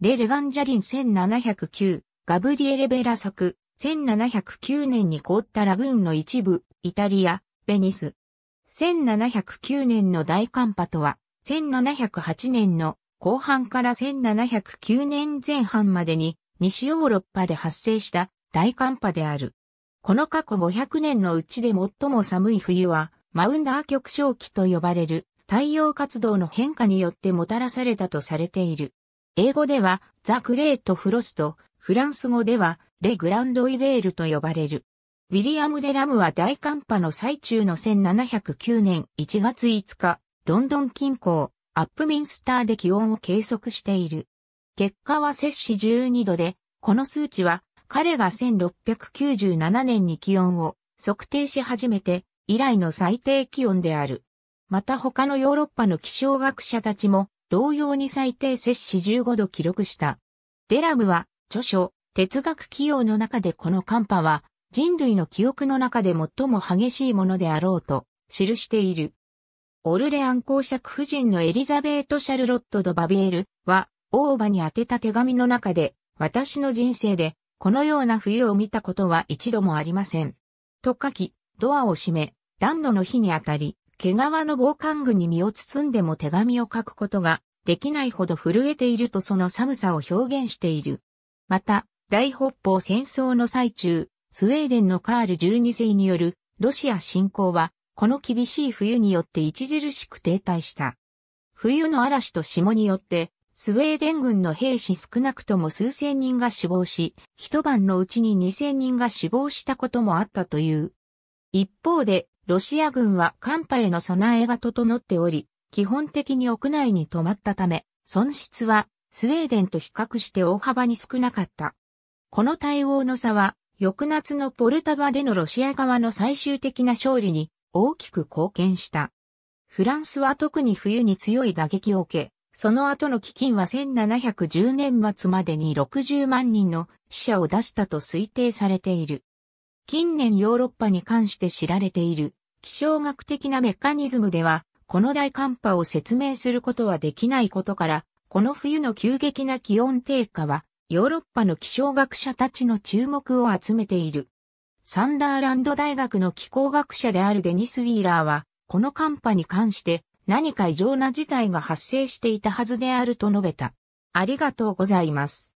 レ・レガンジャリン1709、ガブリエレ・ベラ作、1709年に凍ったラグーンの一部、イタリア、ベニス。1709年の大寒波とは、1708年の後半から1709年前半までに、西ヨーロッパで発生した大寒波である。この過去500年のうちで最も寒い冬は、マウンダー極小期と呼ばれる太陽活動の変化によってもたらされたとされている。英語ではザ・グレート・フロスト、フランス語ではレ・グランド・イベールと呼ばれる。ウィリアム・デ・ラムは大寒波の最中の1709年1月5日、ロンドン近郊、アップミンスターで気温を計測している。結果は摂氏12度で、この数値は彼が1697年に気温を測定し始めて以来の最低気温である。また他のヨーロッパの気象学者たちも同様に最低摂氏15度記録した。デラムは、著書、哲学起用の中でこの寒波は、人類の記憶の中で最も激しいものであろうと、記している。オルレアン公爵夫人のエリザベート・シャルロット・ド・バビエルは、オーバに宛てた手紙の中で、私の人生で、このような冬を見たことは一度もありません。と書き、ドアを閉め、暖炉の火にあたり、毛皮の防寒具に身を包んでも手紙を書くことができないほど震えているとその寒さを表現している。また、大北方戦争の最中、スウェーデンのカール12世によるロシア侵攻は、この厳しい冬によって著しく停滞した。冬の嵐と霜によって、スウェーデン軍の兵士少なくとも数千人が死亡し、一晩のうちに2000人が死亡したこともあったという。一方で、ロシア軍は寒波への備えが整っており、基本的に屋内に止まったため、損失はスウェーデンと比較して大幅に少なかった。この対応の差は、翌夏のポルタバでのロシア側の最終的な勝利に大きく貢献した。フランスは特に冬に強い打撃を受け、その後の基金は1710年末までに60万人の死者を出したと推定されている。近年ヨーロッパに関して知られている気象学的なメカニズムでは、この大寒波を説明することはできないことから、この冬の急激な気温低下は、ヨーロッパの気象学者たちの注目を集めている。サンダーランド大学の気候学者であるデニス・ウィーラーは、この寒波に関して何か異常な事態が発生していたはずであると述べた。ありがとうございます。